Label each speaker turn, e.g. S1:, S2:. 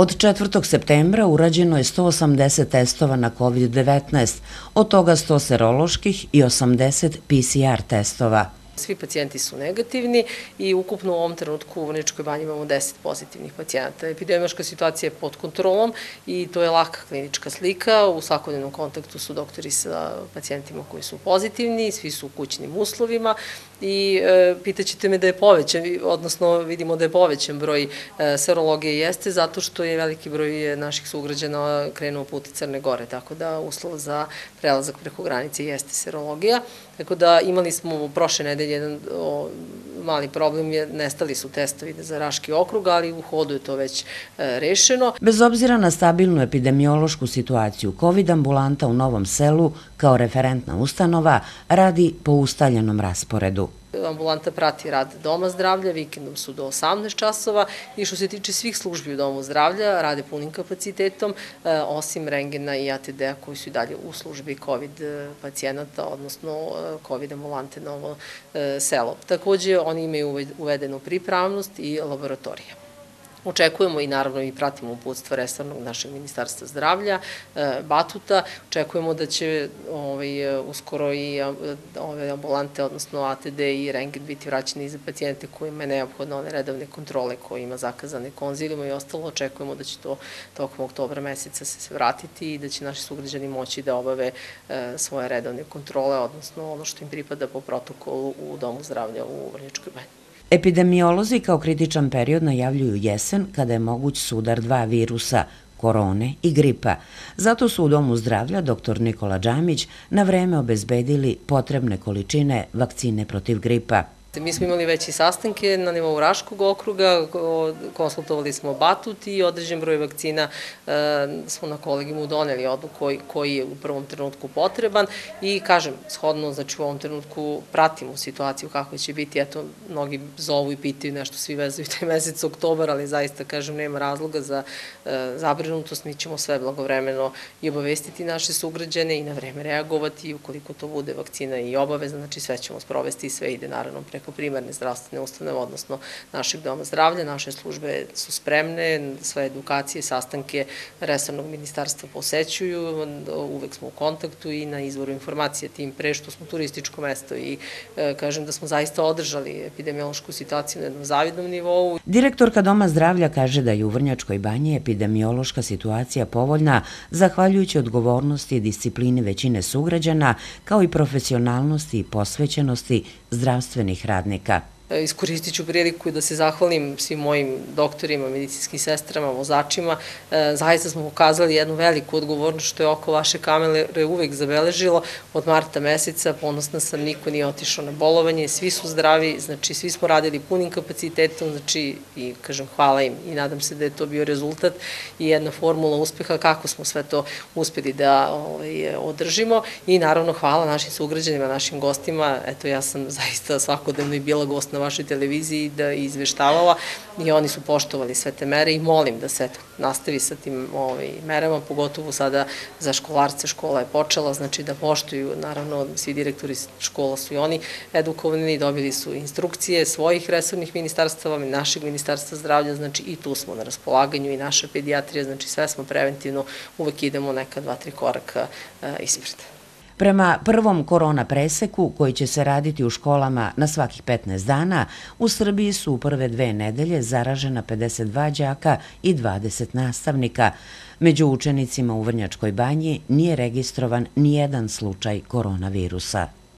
S1: Od 4. septembra urađeno je 180 testova na COVID-19, od toga 100 seroloških i 80 PCR testova.
S2: Svi pacijenti su negativni i ukupno u ovom trenutku u Vrničkoj banji imamo 10 pozitivnih pacijenata. Epidemiološka situacija je pod kontrolom i to je laka klinička slika. U svakodnevnom kontaktu su doktori sa pacijentima koji su pozitivni, svi su u kućnim uslovima i e, pitaćete me da je povećan, odnosno vidimo da je povećan broj e, serologije jeste zato što je veliki broj naših sugrađana krenuo put Crne Gore, tako da uslov za prelazak preko granice jeste serologija. Tako da imali smo prošle nedelje jedan o, mali problem je, nestali su testovi za Raški okrug, ali u hodu je to već e, rešeno.
S1: Bez obzira na stabilnu epidemiološku situaciju, COVID ambulanta u Novom selu kao referentna ustanova radi po ustaljenom rasporedu.
S2: Ambulanta prati rad Doma zdravlja, vikendom su do 18 časova i što se tiče svih službi u Domu zdravlja, rade punim kapacitetom, e, osim rengena i ATD-a koji su i dalje u službi COVID e, pacijenata, odnosno e, COVID ambulante Novo selo. Takođe, oni imaju uvedenu pripravnost i laboratorije. Očekujemo i naravno i pratimo uputstvo resornog našeg ministarstva zdravlja, e, Batuta. Očekujemo da će ovaj, uskoro i e, ove ambulante, odnosno ATD i rengen biti vraćeni za pacijente kojima je neophodno one redovne kontrole ima zakazane konzilima i ostalo. Očekujemo da će to tokom oktobra meseca se vratiti i da će naši sugrađani moći da obave e, svoje redovne kontrole, odnosno ono što im pripada po protokolu u Domu zdravlja u Vrničkoj banji.
S1: Epidemiolozi kao kritičan period najavljuju jesen kada je moguć sudar dva virusa, korone i gripa. Zato su u Domu zdravlja dr. Nikola Đamić na vreme obezbedili potrebne količine vakcine protiv gripa.
S2: Mi smo imali veći sastanke na nivou Raškog okruga, konsultovali smo Batut i određen broj vakcina e, smo na kolegimu doneli odluku koji, koji je u prvom trenutku potreban i kažem, shodno, znači u ovom trenutku pratimo situaciju kako će biti, eto, mnogi zovu i pitaju nešto, svi vezuju taj mesec oktobar, ali zaista, kažem, nema razloga za e, zabrinutost, mi ćemo sve blagovremeno i obavestiti naše sugrađane i na vreme reagovati, ukoliko to bude vakcina i obavezna, znači sve ćemo sprovesti i sve ide naravno preko preko primarne zdravstvene ustanove, odnosno našeg doma zdravlja. Naše službe su spremne, sve edukacije, sastanke resornog ministarstva posećuju, uvek smo u kontaktu i na izvoru informacije, tim pre što smo turističko mesto i e, kažem da smo zaista održali epidemiološku situaciju na jednom zavidnom nivou.
S1: Direktorka Doma zdravlja kaže da je u Vrnjačkoj banji epidemiološka situacija povoljna zahvaljujući odgovornosti i disciplini većine sugrađana, kao i profesionalnosti i posvećenosti zdravstvenih radnika radnika.
S2: E, iskoristit ću priliku da se zahvalim svim mojim doktorima, medicinskim sestrama, vozačima. E, zaista smo pokazali jednu veliku odgovornost što je oko vaše kamere uvek zabeležilo. Od marta meseca ponosna sam, niko nije otišao na bolovanje, svi su zdravi, znači svi smo radili punim kapacitetom, znači i kažem hvala im i nadam se da je to bio rezultat i jedna formula uspeha kako smo sve to uspeli da ovaj, održimo i naravno hvala našim sugrađanima, našim gostima. Eto ja sam zaista svakodnevno i bila gost na vašoj televiziji da izveštavala i oni su poštovali sve te mere i molim da se nastavi sa tim ovaj, merama, pogotovo sada za školarce škola je počela, znači da poštuju, naravno svi direktori škola su i oni edukovani, dobili su instrukcije svojih resornih ministarstava, našeg ministarstva zdravlja, znači i tu smo na raspolaganju i naša pedijatrija, znači sve smo preventivno, uvek idemo neka dva, tri koraka eh, ispred.
S1: Prema prvom korona preseku, koji će se raditi u školama na svakih 15 dana, u Srbiji su u prve dve nedelje zaražena 52 đaka i 20 nastavnika. Među učenicima u Vrnjačkoj banji nije registrovan nijedan slučaj koronavirusa.